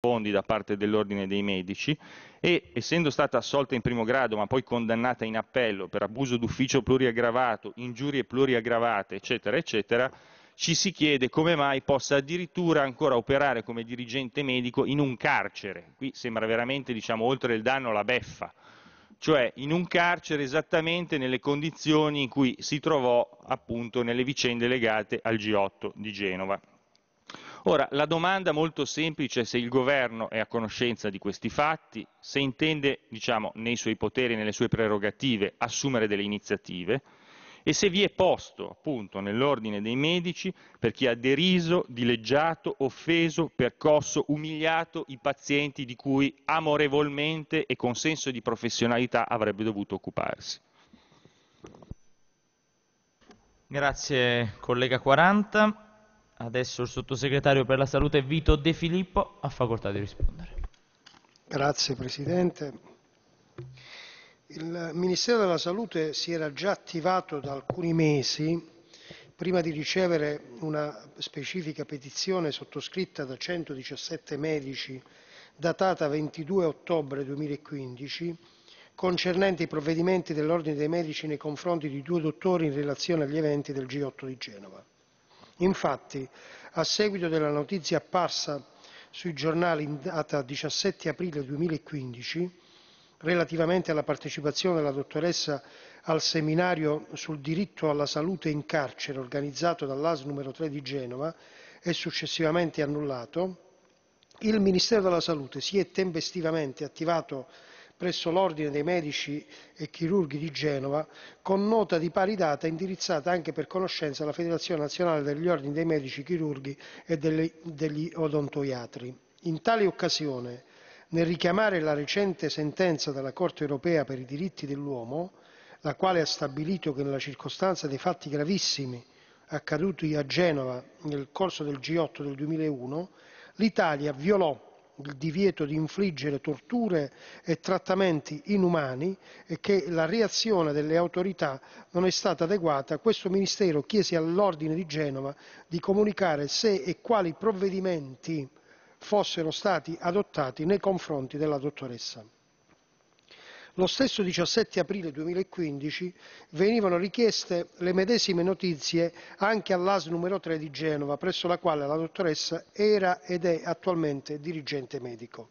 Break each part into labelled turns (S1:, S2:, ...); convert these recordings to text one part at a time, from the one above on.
S1: fondi da parte dell'Ordine dei Medici e, essendo stata assolta in primo grado ma poi condannata in appello per abuso d'ufficio pluriaggravato, ingiurie pluriaggravate, eccetera, eccetera, ci si chiede come mai possa addirittura ancora operare come dirigente medico in un carcere. Qui sembra veramente, diciamo, oltre il danno la beffa, cioè in un carcere esattamente nelle condizioni in cui si trovò appunto nelle vicende legate al G8 di Genova. Ora, la domanda molto semplice è se il governo è a conoscenza di questi fatti, se intende, diciamo, nei suoi poteri, nelle sue prerogative, assumere delle iniziative e se vi è posto, appunto, nell'ordine dei medici per chi ha deriso, dileggiato, offeso, percosso, umiliato i pazienti di cui amorevolmente e con senso di professionalità avrebbe dovuto occuparsi. Grazie collega 40. Adesso il sottosegretario per la salute Vito De Filippo ha facoltà di rispondere.
S2: Grazie Presidente. Il Ministero della Salute si era già attivato da alcuni mesi prima di ricevere una specifica petizione sottoscritta da 117 medici datata 22 ottobre 2015 concernente i provvedimenti dell'Ordine dei Medici nei confronti di due dottori in relazione agli eventi del G8 di Genova. Infatti, a seguito della notizia apparsa sui giornali in data 17 aprile 2015, relativamente alla partecipazione della dottoressa al seminario sul diritto alla salute in carcere organizzato dall'AS numero 3 di Genova e successivamente annullato, il Ministero della Salute si è tempestivamente attivato presso l'Ordine dei medici e chirurghi di Genova, con nota di pari data indirizzata anche per conoscenza alla Federazione nazionale degli ordini dei medici chirurghi e degli odontoiatri. In tale occasione, nel richiamare la recente sentenza della Corte europea per i diritti dell'uomo, la quale ha stabilito che nella circostanza dei fatti gravissimi accaduti a Genova nel corso del G8 del 2001, l'Italia violò il divieto di infliggere torture e trattamenti inumani e che la reazione delle autorità non è stata adeguata, questo Ministero chiese all'Ordine di Genova di comunicare se e quali provvedimenti fossero stati adottati nei confronti della dottoressa. Lo stesso 17 aprile 2015 venivano richieste le medesime notizie anche all'AS numero 3 di Genova, presso la quale la dottoressa era ed è attualmente dirigente medico.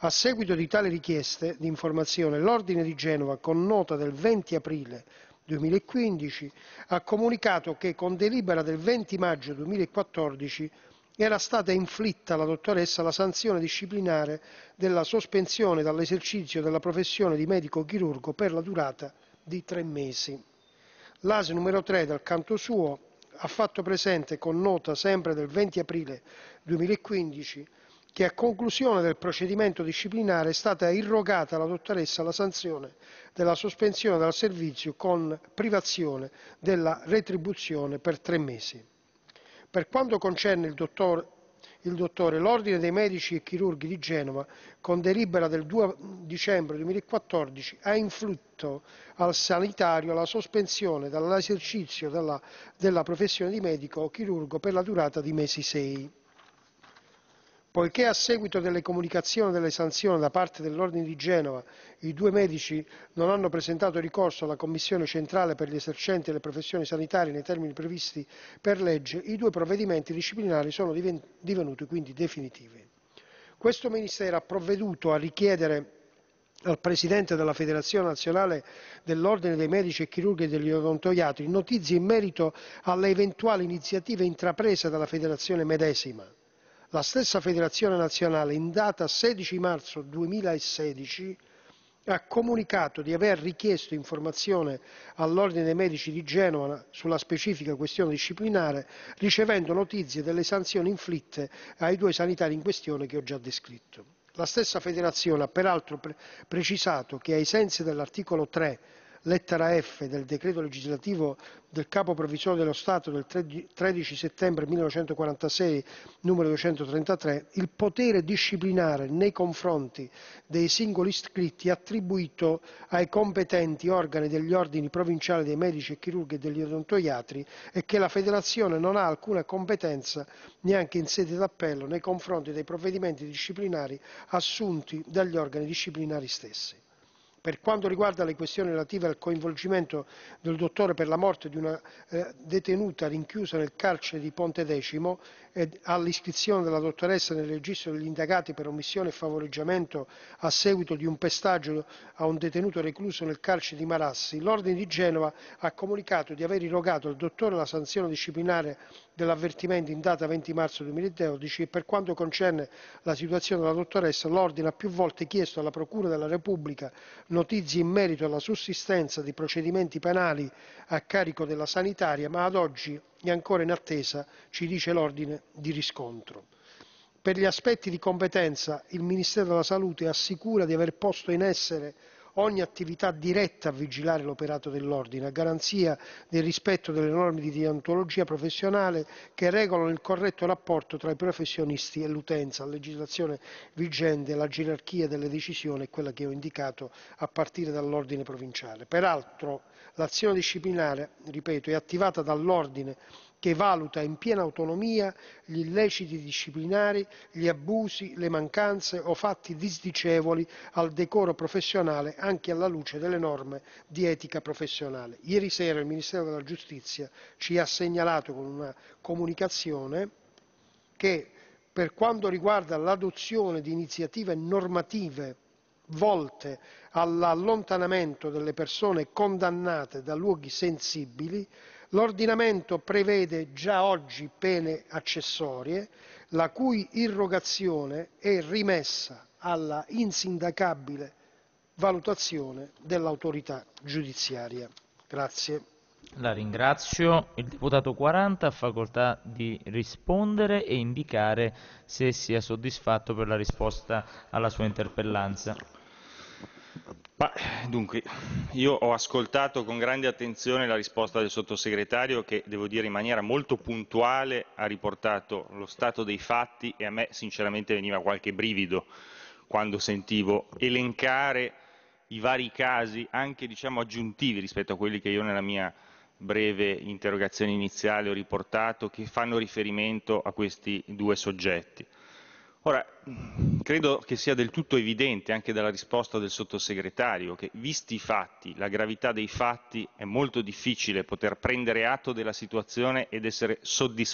S2: A seguito di tale richieste di informazione, l'Ordine di Genova, con nota del 20 aprile 2015, ha comunicato che con delibera del 20 maggio 2014 era stata inflitta alla dottoressa la sanzione disciplinare della sospensione dall'esercizio della professione di medico chirurgo per la durata di tre mesi. L'ASE numero 3, dal canto suo, ha fatto presente, con nota sempre del 20 aprile 2015, che a conclusione del procedimento disciplinare è stata irrogata alla dottoressa la sanzione della sospensione dal servizio con privazione della retribuzione per tre mesi. Per quanto concerne il dottor il dottore, l'Ordine dei Medici e Chirurghi di Genova, con delibera del 2 dicembre 2014, ha inflitto al sanitario la sospensione dall'esercizio della, della professione di medico o chirurgo per la durata di mesi sei. Poiché, a seguito delle comunicazioni delle sanzioni da parte dell'Ordine di Genova, i due medici non hanno presentato ricorso alla Commissione centrale per gli esercenti le professioni sanitarie nei termini previsti per legge, i due provvedimenti disciplinari sono divenuti quindi definitivi. Questo Ministero ha provveduto a richiedere al Presidente della Federazione Nazionale dell'Ordine dei Medici e Chirurghi degli Odontoiatri notizie in merito alle eventuali iniziative intraprese dalla Federazione medesima. La stessa federazione nazionale, in data 16 marzo 2016, ha comunicato di aver richiesto informazione all'Ordine dei medici di Genova sulla specifica questione disciplinare, ricevendo notizie delle sanzioni inflitte ai due sanitari in questione che ho già descritto. La stessa federazione ha peraltro precisato che, ai sensi dell'articolo 3 lettera *f)*, del decreto legislativo del Capo provvisorio dello Stato del 13 settembre 1946, n. 233, il potere disciplinare nei confronti dei singoli iscritti è attribuito ai competenti organi degli ordini provinciali dei medici e chirurghi e degli odontoiatri e che la Federazione non ha alcuna competenza neanche in sede d'appello nei confronti dei provvedimenti disciplinari assunti dagli organi disciplinari stessi. Per quanto riguarda le questioni relative al coinvolgimento del dottore per la morte di una eh, detenuta rinchiusa nel carcere di Ponte Decimo ed all'iscrizione della dottoressa nel registro degli indagati per omissione e favoreggiamento a seguito di un pestaggio a un detenuto recluso nel carcere di Marassi, l'Ordine di Genova ha comunicato di aver irrogato al dottore la sanzione disciplinare dell'avvertimento in data 20 marzo 2012 e per quanto concerne la situazione della dottoressa l'Ordine ha più volte chiesto alla Procura della Repubblica notizie in merito alla sussistenza di procedimenti penali a carico della sanitaria, ma ad oggi è ancora in attesa, ci dice l'ordine di riscontro. Per gli aspetti di competenza, il Ministero della Salute assicura di aver posto in essere ogni attività diretta a vigilare l'operato dell'Ordine, a garanzia del rispetto delle norme di deontologia professionale che regolano il corretto rapporto tra i professionisti e l'utenza, la legislazione vigente, la gerarchia delle decisioni e quella che ho indicato a partire dall'Ordine provinciale. Peraltro l'azione disciplinare, ripeto, è attivata dall'Ordine che valuta in piena autonomia gli illeciti disciplinari, gli abusi, le mancanze o fatti disdicevoli al decoro professionale anche alla luce delle norme di etica professionale. Ieri sera il Ministero della Giustizia ci ha segnalato con una comunicazione che per quanto riguarda l'adozione di iniziative normative volte all'allontanamento delle persone condannate da luoghi sensibili, L'ordinamento prevede già oggi pene accessorie, la cui irrogazione è rimessa alla insindacabile valutazione dell'autorità giudiziaria. Grazie.
S1: La ringrazio. Il deputato 40 ha facoltà di rispondere e indicare se sia soddisfatto per la risposta alla sua interpellanza. Ma, dunque, io ho ascoltato con grande attenzione la risposta del sottosegretario che, devo dire, in maniera molto puntuale ha riportato lo stato dei fatti e a me sinceramente veniva qualche brivido quando sentivo elencare i vari casi, anche diciamo, aggiuntivi rispetto a quelli che io nella mia breve interrogazione iniziale ho riportato, che fanno riferimento a questi due soggetti. Ora, Credo che sia del tutto evidente anche dalla risposta del sottosegretario che, visti i fatti, la gravità dei fatti, è molto difficile poter prendere atto della situazione ed essere soddisfatti